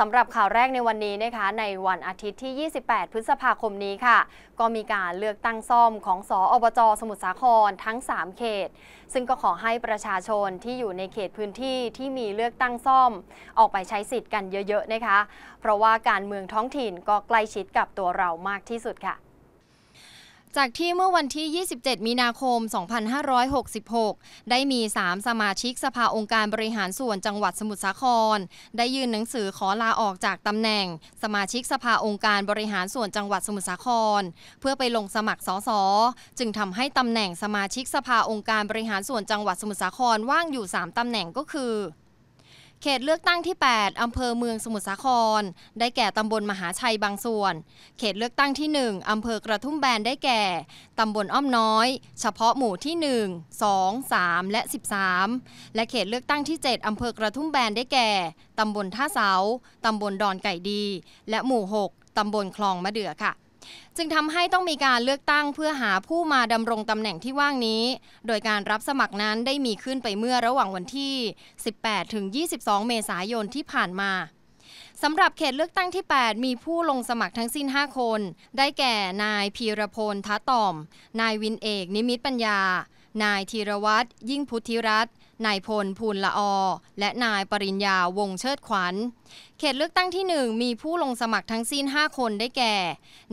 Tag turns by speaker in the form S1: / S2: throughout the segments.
S1: สำหรับข่าวแรกในวันนี้นะคะ ในวันอาทิตย์ที่ 28 พฤษภาคมนี้ค่ะ ก็มีการเลือกตั้งซ่อมของสออบจสมุทรสาครทั้ง 3 เขต ซึ่งก็ขอให้ประชาชนที่อยู่ในเขตพื้นที่ที่มีเลือกตั้งซ่อม ออกไปใช้สิทธิ์กันเยอะๆ นะคะ เพราะว่าการเมืองท้องถิ่นก็ใกล้ชิดกับตัวเรามากที่สุดค่ะจากที่เมื่อวันที่ 27 มีนาคม 2566 ได้มี 3 สมาชิกสภาองค์การบริหารส่วนจังหวัดสมุทรสาคร ได้ยื่นหนังสือขอลาออกจากตำแหน่ง สมาชิกสภาองค์การบริหารส่วนจังหวัดสมุทรสาคร เพื่อไปลงสมัครสสจึงทำให้ตำแหน่งสมาชิกสภาองค์การบริหารส่วนจังหวัดสมุทรสาครว่างอยู่3ตำแหน่งก็คือเขตเลือกตั้งที่ 8อำเภอเมืองสมุทรสาคร ได้แก่ ตำบลมหาชัยบางส่วน เขตเลือกตั้งที่ 1อำเภอกระทุ่มแบน ได้แก่ ตำบลอ้อมน้อย เฉพาะหมู่ที่ 1 2 3 และ 13 และเขตเลือกตั้งที่ 7อำเภอกระทุ่มแบน ได้แก่ ตำบลท่าเสา ตำบลดอนไก่ดี และหมู่ 6ตำบลคลองมะเดื่อค่ะจึงทำให้ต้องมีการเลือกตั้งเพื่อหาผู้มาดำรงตำแหน่งที่ว่างนี้ โดยการรับสมัครนั้นได้มีขึ้นไปเมื่อระหว่างวันที่ 18 ถึง 22 เมษายนที่ผ่านมาสำหรับเขตเลือกตั้งที่ 8 มีผู้ลงสมัครทั้งสิ้น 5 คน ได้แก่นายพีรพลท้าต่อม นาย วินเอก นิมิตปัญญา นายธีรวัตรยิ่งพุทธิรัตน์นายพลภูลละอและ นายปริญญาวงเชิดขวัญ เขตเลือกตั้งที่ 1 มีผู้ลงสมัครทั้งสิ้น 5 คนได้แก่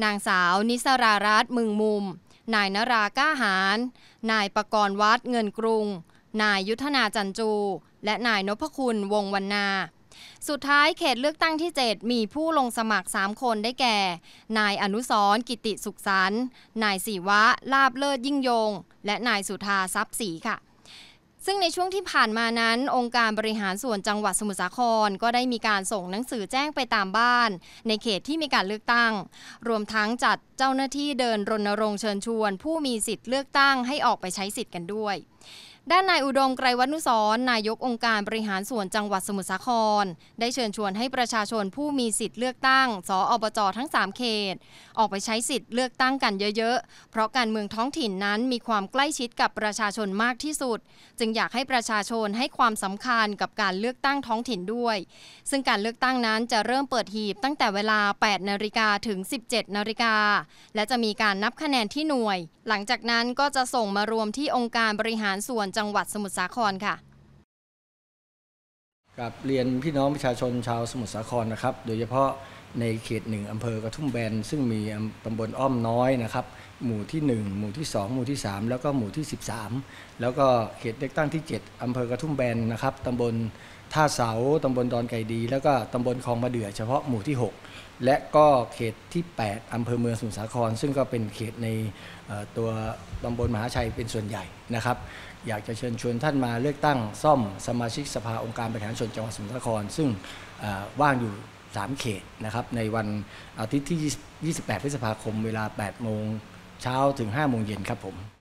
S1: นางสาวนิสรารัตน์มึงมุม นายนราก้าหาร นายประกรณ์วัดเงินกรุง นายยุทธนาจันจู และ นายนพคุณวงวันนาสุดท้ายเขตเลือกตั้งที่ 7 มีผู้ลงสมัคร 3 คนได้แก่ นายอนุสรกิติสุขสารนายศิวะลาบเลิศยิ่งยง และนายสุธาทรัพย์ศรีค่ะซึ่งในช่วงที่ผ่านมานั้นองค์การบริหารส่วนจังหวัดสมุทรสาคร ก็ได้มีการส่งหนังสือแจ้งไปตามบ้าน ในเขตที่มีการเลือกตั้ง รวมทั้งจัดเจ้าหน้าที่เดิน รณรงค์เชิญชวน ผู้มีสิทธิ์เลือกตั้งให้ออกไปใช้สิทธิ์กันด้วยด้านนายอุดมไกรวัฒนุสร นายกองค์การบริหารส่วนจังหวัดสมุทรสาคร ได้เชิญชวนให้ประชาชนผู้มีสิทธิ์เลือกตั้งสออบจทั้ง 3 เขต ออกไปใช้สิทธิ์เลือกตั้งกันเยอะๆ เพราะการเมืองท้องถิ่นนั้นมีความใกล้ชิดกับประชาชนมากที่สุด จึงอยากให้ประชาชนให้ความสำคัญกับการเลือกตั้งท้องถิ่นด้วย ซึ่งการเลือกตั้งนั้นจะเริ่มเปิดหีบตั้งแต่เวลา8นาฬิกาถึง17นาฬิกาและจะมีการนับคะแนนที่หน่วย หลังจากนั้นก็จะส่งมารวมที่องค์การบริหารส่วนจังหวัดสมุทรสาครค่ะ
S2: กับเรียนพี่น้องประชาชนชาวสมุทรสาครนะครับ โดยเฉพาะในเขตหนึ่งอำเภอกระทุ่มแบนซึ่งมีตำบลอ้อมน้อยนะครับหมู่ที่1หมู่ที่2หมู่ที่ 3 แล้วก็หมู่ที่ 13 แล้วก็เขตเลือกตั้งที่ 7อำเภอกระทุ่มแบนนะครับตำบลท่าเสาตำบลดอนไก่ดี แล้วก็ตำบลคลองมะเดื่อเฉพาะหมู่ที่ 6 และก็เขตที่ 8อำเภอเมืองสุนทรสาคร ซึ่งก็เป็นเขตในตัวตำบลมหาชัยเป็นส่วนใหญ่นะครับอยากจะเชิญชวนท่านมาเลือกตั้งซ่อมสมาชิกสภาองค์การบริหารส่วนจังหวัดสุนทรสาครซึ่งว่างอยู่3เขตนะครับในวันอาทิตย์ที่ 28พฤษภาคมเวลา 8 โมงเช้าถึง 5 โมงเย็นครับผม